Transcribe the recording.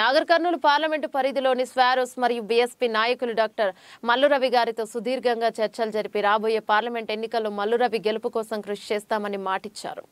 Nagar Kurnool parliament పరిధిలోని స్వారోస్ మరియు BSP నాయకులు డాక్టర్ మల్లురవి గారితో సుదీర్ఘంగా చర్చలు జరిపి రాబోయే పార్లమెంట్ ఎన్నికల్లో మల్లురవి గెలుపు కోసం కృషి చేస్తామని మాటిచ్చారు